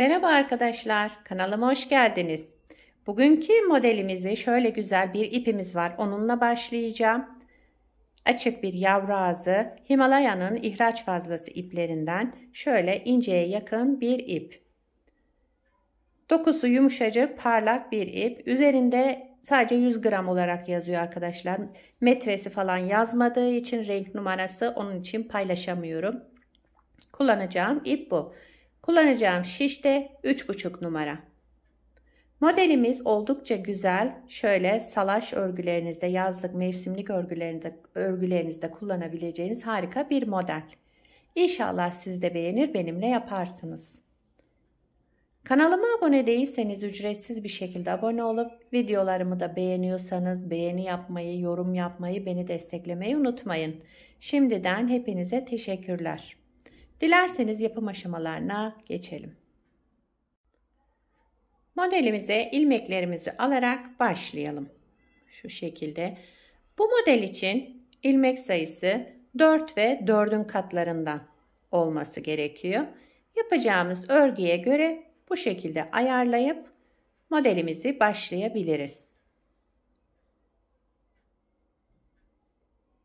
Merhaba arkadaşlar, kanalıma hoş geldiniz. Bugünkü modelimizi şöyle güzel bir ipimiz var. Onunla başlayacağım. Açık bir yavru ağzı, Himalaya'nın ihraç fazlası iplerinden şöyle inceye yakın bir ip. Dokusu yumuşacık, parlak bir ip. Üzerinde sadece 100 gram olarak yazıyor arkadaşlar. Metresi falan yazmadığı için renk numarası onun için paylaşamıyorum. Kullanacağım ip bu. Kullanacağım şiş de 3,5 numara. Modelimiz oldukça güzel. Şöyle salaş örgülerinizde, yazlık mevsimlik örgülerinizde, örgülerinizde kullanabileceğiniz harika bir model. İnşallah siz de beğenir benimle yaparsınız. Kanalıma abone değilseniz ücretsiz bir şekilde abone olup videolarımı da beğeniyorsanız beğeni yapmayı, yorum yapmayı, beni desteklemeyi unutmayın. Şimdiden hepinize teşekkürler. Dilerseniz yapım aşamalarına geçelim. Modelimize ilmeklerimizi alarak başlayalım. Şu şekilde. Bu model için ilmek sayısı 4 ve 4'ün katlarından olması gerekiyor. Yapacağımız örgüye göre bu şekilde ayarlayıp modelimizi başlayabiliriz.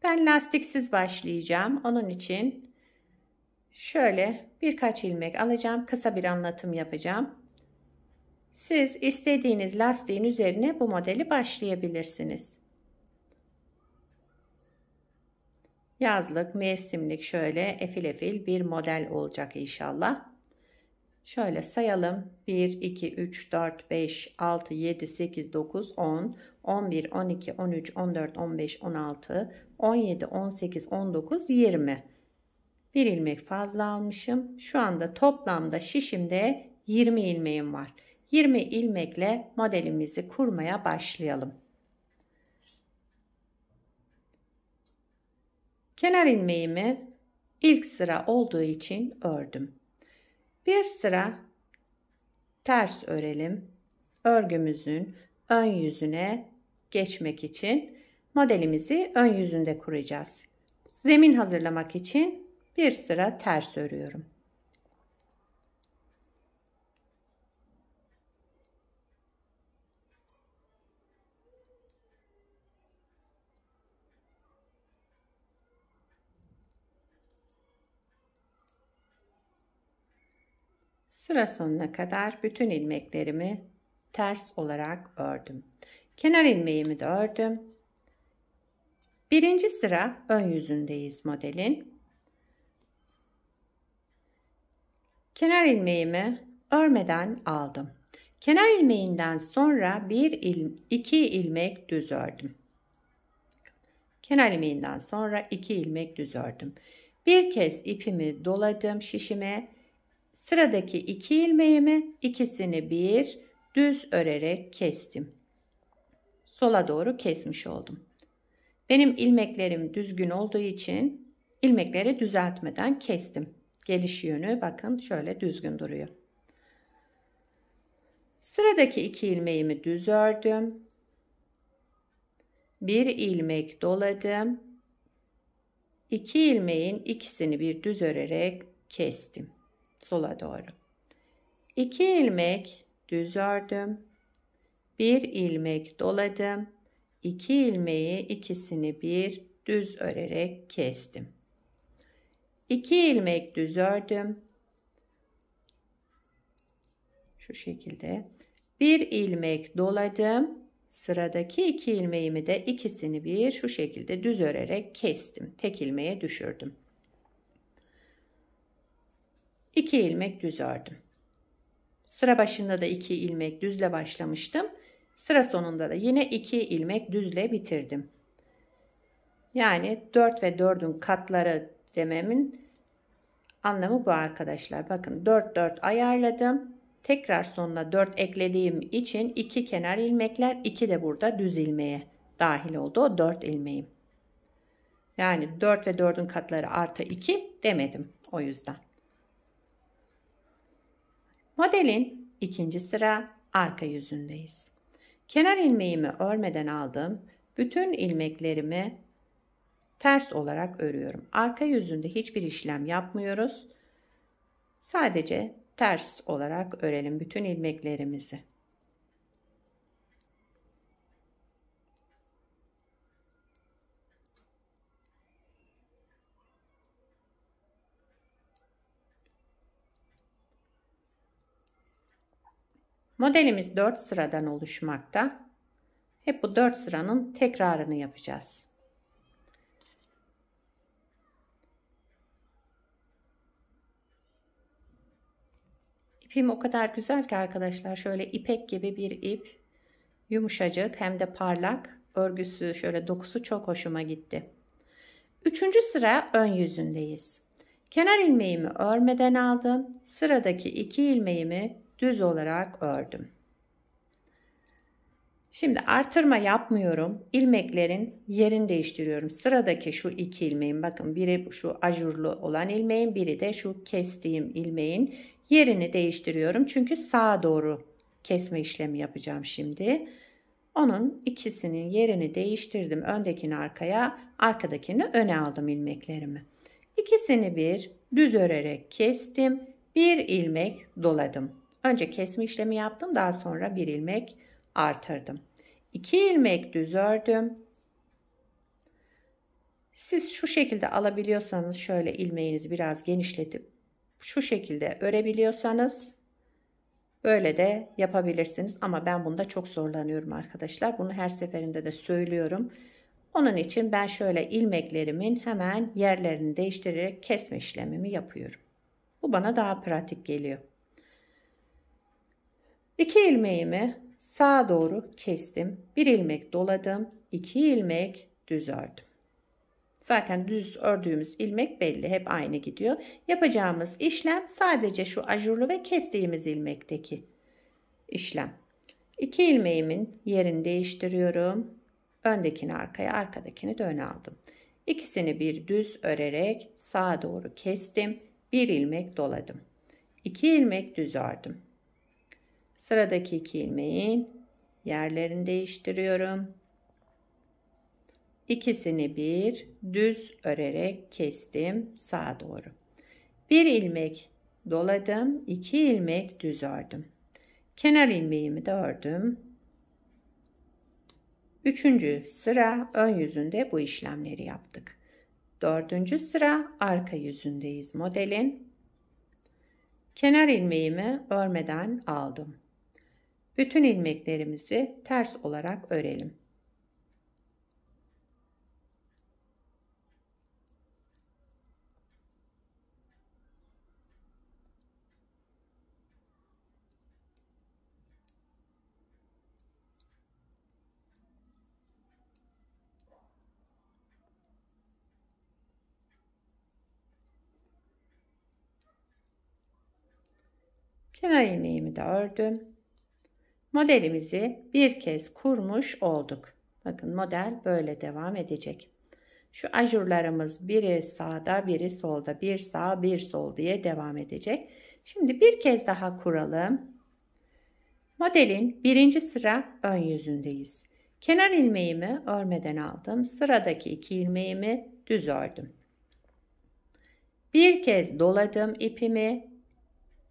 Ben lastiksiz başlayacağım. Onun için şöyle birkaç ilmek alacağım. Kısa bir anlatım yapacağım. Siz istediğiniz lastiğin üzerine bu modeli başlayabilirsiniz. Yazlık, mevsimlik şöyle efil efil bir model olacak inşallah. Şöyle sayalım. 1, 2, 3, 4, 5, 6, 7, 8, 9, 10, 11, 12, 13, 14, 15, 16, 17, 18, 19, 20 bir ilmek fazla almışım. Şu anda toplamda şişimde 20 ilmeğim var. 20 ilmekle modelimizi kurmaya başlayalım. Kenar ilmeğimi ilk sıra olduğu için ördüm. Bir sıra ters örelim. Örgümüzün ön yüzüne geçmek için modelimizi ön yüzünde kuracağız. Zemin hazırlamak için bir sıra ters örüyorum. Sıra sonuna kadar bütün ilmeklerimi ters olarak ördüm. Kenar ilmeğimi de ördüm. Birinci sıra ön yüzündeyiz modelin. kenar ilmeğimi örmeden aldım. Kenar ilmeğinden sonra 1 il, 2 ilmek düz ördüm. Kenar ilmeğinden sonra 2 ilmek düz ördüm. Bir kez ipimi doladım şişime. Sıradaki 2 iki ilmeğimi ikisini bir düz örerek kestim. Sola doğru kesmiş oldum. Benim ilmeklerim düzgün olduğu için ilmekleri düzeltmeden kestim. Geliş yönü bakın şöyle düzgün duruyor. Sıradaki iki ilmeğimi düz ördüm. Bir ilmek doladım. İki ilmeğin ikisini bir düz örerek kestim sola doğru. İki ilmek düz ördüm. Bir ilmek doladım. İki ilmeği ikisini bir düz örerek kestim. 2 ilmek düz ördüm. Şu şekilde. 1 ilmek doladım. Sıradaki 2 ilmeğimi de ikisini bir şu şekilde düz örerek kestim. Tek ilmeğe düşürdüm. 2 ilmek düz ördüm. Sıra başında da 2 ilmek düzle başlamıştım. Sıra sonunda da yine 2 ilmek düzle bitirdim. Yani 4 ve 4'ün katları dememin anlamı bu arkadaşlar. Bakın 4 4 ayarladım. Tekrar sonuna 4 eklediğim için 2 kenar ilmekler 2 de burada düz ilmeğe dahil oldu. O 4 ilmeğim. Yani 4 ve 4'ün katları artı 2 demedim o yüzden. Modelin ikinci sıra arka yüzündeyiz. Kenar ilmeğimi örmeden aldım. Bütün ilmeklerimi ters olarak örüyorum. Arka yüzünde hiçbir işlem yapmıyoruz. Sadece ters olarak örelim bütün ilmeklerimizi. Modelimiz 4 sıradan oluşmakta. Hep bu 4 sıranın tekrarını yapacağız. Film o kadar güzel ki arkadaşlar şöyle ipek gibi bir ip. Yumuşacık hem de parlak. Örgüsü şöyle dokusu çok hoşuma gitti. Üçüncü sıra ön yüzündeyiz. Kenar ilmeğimi örmeden aldım. Sıradaki iki ilmeğimi düz olarak ördüm. Şimdi artırma yapmıyorum. İlmeklerin yerini değiştiriyorum. Sıradaki şu iki ilmeğin bakın biri şu ajurlu olan ilmeğin biri de şu kestiğim ilmeğin yerini değiştiriyorum. Çünkü sağa doğru kesme işlemi yapacağım şimdi. Onun ikisinin yerini değiştirdim. Öndekini arkaya, arkadakini öne aldım ilmeklerimi. İkisini bir düz örerek kestim. Bir ilmek doladım. Önce kesme işlemi yaptım. Daha sonra bir ilmek artırdım. İki ilmek düz ördüm. Siz şu şekilde alabiliyorsanız şöyle ilmeğinizi biraz genişletip şu şekilde örebiliyorsanız böyle de yapabilirsiniz. Ama ben bunda çok zorlanıyorum arkadaşlar. Bunu her seferinde de söylüyorum. Onun için ben şöyle ilmeklerimin hemen yerlerini değiştirerek kesme işlemimi yapıyorum. Bu bana daha pratik geliyor. İki ilmeğimi sağa doğru kestim. Bir ilmek doladım. iki ilmek düz ördüm. Zaten düz ördüğümüz ilmek belli. Hep aynı gidiyor. Yapacağımız işlem sadece şu ajurlu ve kestiğimiz ilmekteki işlem. İki ilmeğimin yerini değiştiriyorum. Öndekini arkaya, arkadakini de öne aldım. İkisini bir düz örerek sağa doğru kestim. Bir ilmek doladım. İki ilmek düz ördüm. Sıradaki iki ilmeğin yerlerini değiştiriyorum. İkisini bir düz örerek kestim sağa doğru. Bir ilmek doladım, iki ilmek düz ördüm. Kenar ilmeğimi de ördüm. Üçüncü sıra ön yüzünde bu işlemleri yaptık. Dördüncü sıra arka yüzündeyiz modelin. Kenar ilmeğimi örmeden aldım. Bütün ilmeklerimizi ters olarak örelim. Kenar ilmeğimi de ördüm. Modelimizi bir kez kurmuş olduk. Bakın model böyle devam edecek. Şu ajurlarımız biri sağda biri solda bir sağ bir sol diye devam edecek. Şimdi bir kez daha kuralım. Modelin birinci sıra ön yüzündeyiz. Kenar ilmeğimi örmeden aldım. Sıradaki iki ilmeğimi düz ördüm. Bir kez doladım ipimi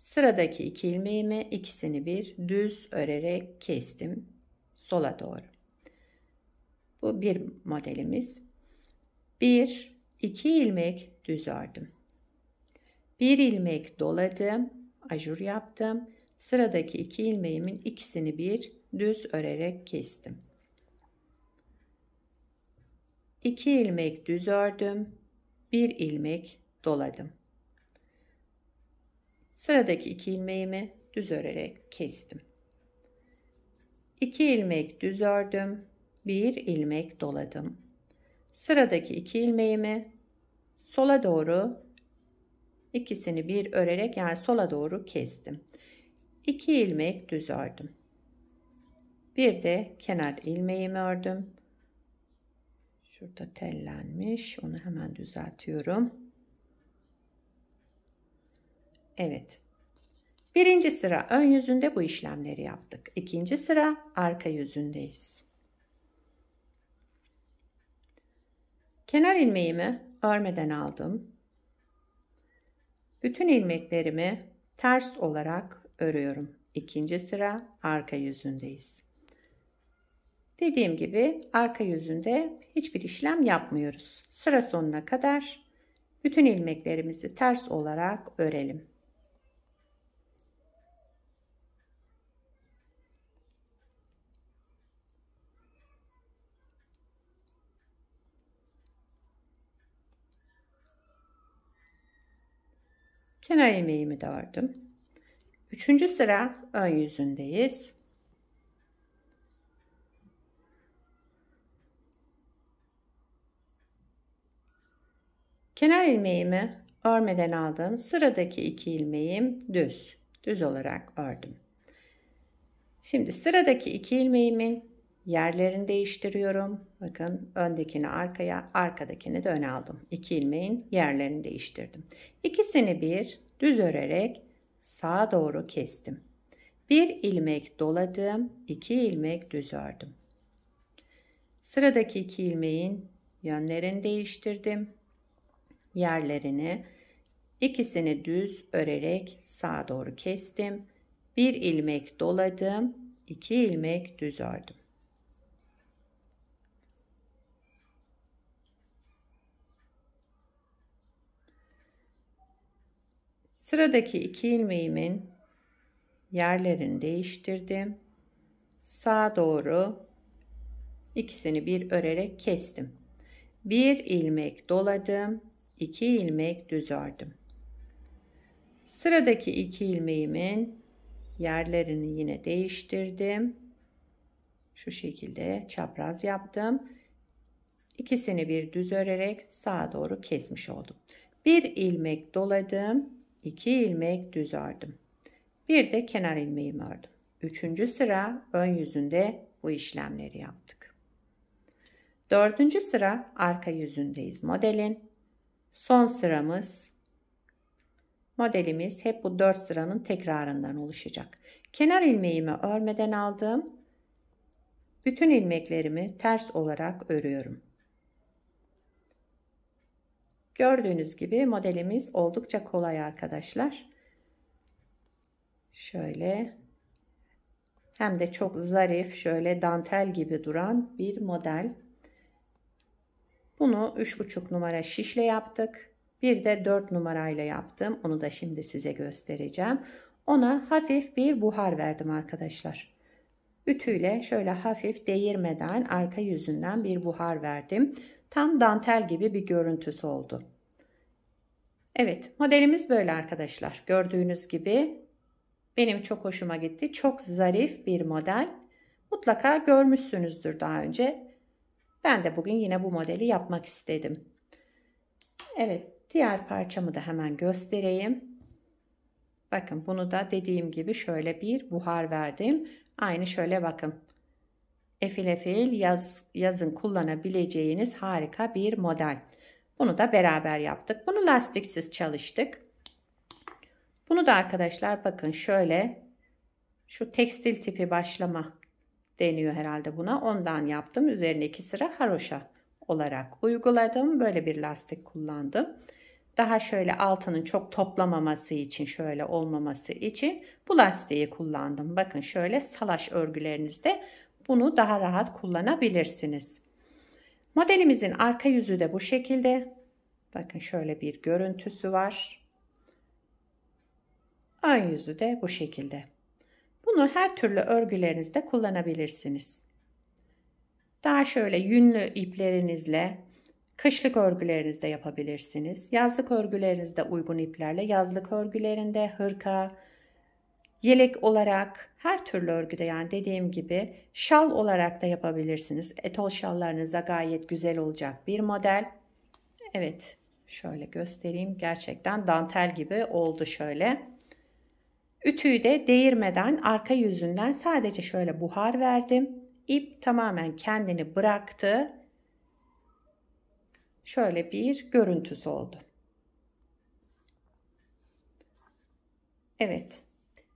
Sıradaki iki ilmeğimi ikisini bir düz örerek kestim sola doğru. Bu bir modelimiz. Bir, iki ilmek düz ördüm. Bir ilmek doladım, ajur yaptım. Sıradaki iki ilmeğimin ikisini bir düz örerek kestim. 2 ilmek düz ördüm. 1 ilmek doladım. Sıradaki iki ilmeğimi düz örerek kestim. 2 ilmek düz ördüm. 1 ilmek doladım. Sıradaki iki ilmeğimi sola doğru ikisini bir örerek yani sola doğru kestim. 2 ilmek düz ördüm. Bir de kenar ilmeğimi ördüm. Şurada tellenmiş. Onu hemen düzeltiyorum. Evet. Birinci sıra ön yüzünde bu işlemleri yaptık. İkinci sıra arka yüzündeyiz. Kenar ilmeğimi örmeden aldım. Bütün ilmeklerimi ters olarak örüyorum. İkinci sıra arka yüzündeyiz. Dediğim gibi arka yüzünde hiçbir işlem yapmıyoruz. Sıra sonuna kadar bütün ilmeklerimizi ters olarak örelim. Kenar ilmeğimi de ördüm. Üçüncü sıra ön yüzündeyiz. Kenar ilmeğimi örmeden aldım. sıradaki iki ilmeğim düz. Düz olarak ördüm. Şimdi sıradaki iki ilmeğimin Yerlerini değiştiriyorum. Bakın öndekini arkaya, arkadakini de öne aldım. İki ilmeğin yerlerini değiştirdim. İkisini bir düz örerek sağa doğru kestim. Bir ilmek doladım, iki ilmek düz ördüm. Sıradaki iki ilmeğin yönlerini değiştirdim. Yerlerini ikisini düz örerek sağa doğru kestim. Bir ilmek doladım, iki ilmek düz ördüm. Sıradaki iki ilmeğimin yerlerini değiştirdim. Sağa doğru ikisini bir örerek kestim. Bir ilmek doladım, iki ilmek düz ördüm. Sıradaki iki ilmeğimin yerlerini yine değiştirdim. Şu şekilde çapraz yaptım. İkisini bir düz örerek sağa doğru kesmiş oldum. Bir ilmek doladım, 2 ilmek düz ördüm. Bir de kenar ilmeğimi ördüm. Üçüncü sıra ön yüzünde bu işlemleri yaptık. Dördüncü sıra arka yüzündeyiz modelin. Son sıramız modelimiz hep bu dört sıranın tekrarından oluşacak. Kenar ilmeğimi örmeden aldım. Bütün ilmeklerimi ters olarak örüyorum. Gördüğünüz gibi modelimiz oldukça kolay arkadaşlar. Şöyle hem de çok zarif şöyle dantel gibi duran bir model. Bunu 3,5 numara şişle yaptık. Bir de 4 numarayla yaptım. Onu da şimdi size göstereceğim. Ona hafif bir buhar verdim arkadaşlar. Ütüyle şöyle hafif değirmeden arka yüzünden bir buhar verdim. Tam dantel gibi bir görüntüsü oldu. Evet modelimiz böyle arkadaşlar. Gördüğünüz gibi benim çok hoşuma gitti. Çok zarif bir model. Mutlaka görmüşsünüzdür daha önce. Ben de bugün yine bu modeli yapmak istedim. Evet diğer parçamı da hemen göstereyim. Bakın bunu da dediğim gibi şöyle bir buhar verdim. Aynı şöyle bakın. Efil yaz, yazın kullanabileceğiniz harika bir model. Bunu da beraber yaptık. Bunu lastiksiz çalıştık. Bunu da arkadaşlar bakın şöyle şu tekstil tipi başlama deniyor herhalde buna. Ondan yaptım. Üzerine iki sıra haroşa olarak uyguladım. Böyle bir lastik kullandım daha şöyle altının çok toplamaması için şöyle olmaması için bu lastiği kullandım. Bakın şöyle salaş örgülerinizde bunu daha rahat kullanabilirsiniz. Modelimizin arka yüzü de bu şekilde. Bakın şöyle bir görüntüsü var. Ön yüzü de bu şekilde. Bunu her türlü örgülerinizde kullanabilirsiniz. Daha şöyle yünlü iplerinizle Kışlık örgülerinizde yapabilirsiniz. Yazlık örgülerinizde uygun iplerle, yazlık örgülerinde hırka, yelek olarak her türlü örgüde yani dediğim gibi şal olarak da yapabilirsiniz. Etol şallarınıza gayet güzel olacak bir model. Evet şöyle göstereyim gerçekten dantel gibi oldu şöyle. Ütüyü de değirmeden arka yüzünden sadece şöyle buhar verdim. İp tamamen kendini bıraktı şöyle bir görüntüsü oldu. Evet.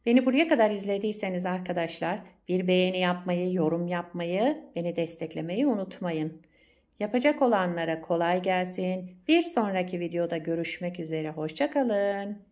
Beni buraya kadar izlediyseniz arkadaşlar bir beğeni yapmayı, yorum yapmayı, beni desteklemeyi unutmayın. Yapacak olanlara kolay gelsin. Bir sonraki videoda görüşmek üzere. Hoşçakalın.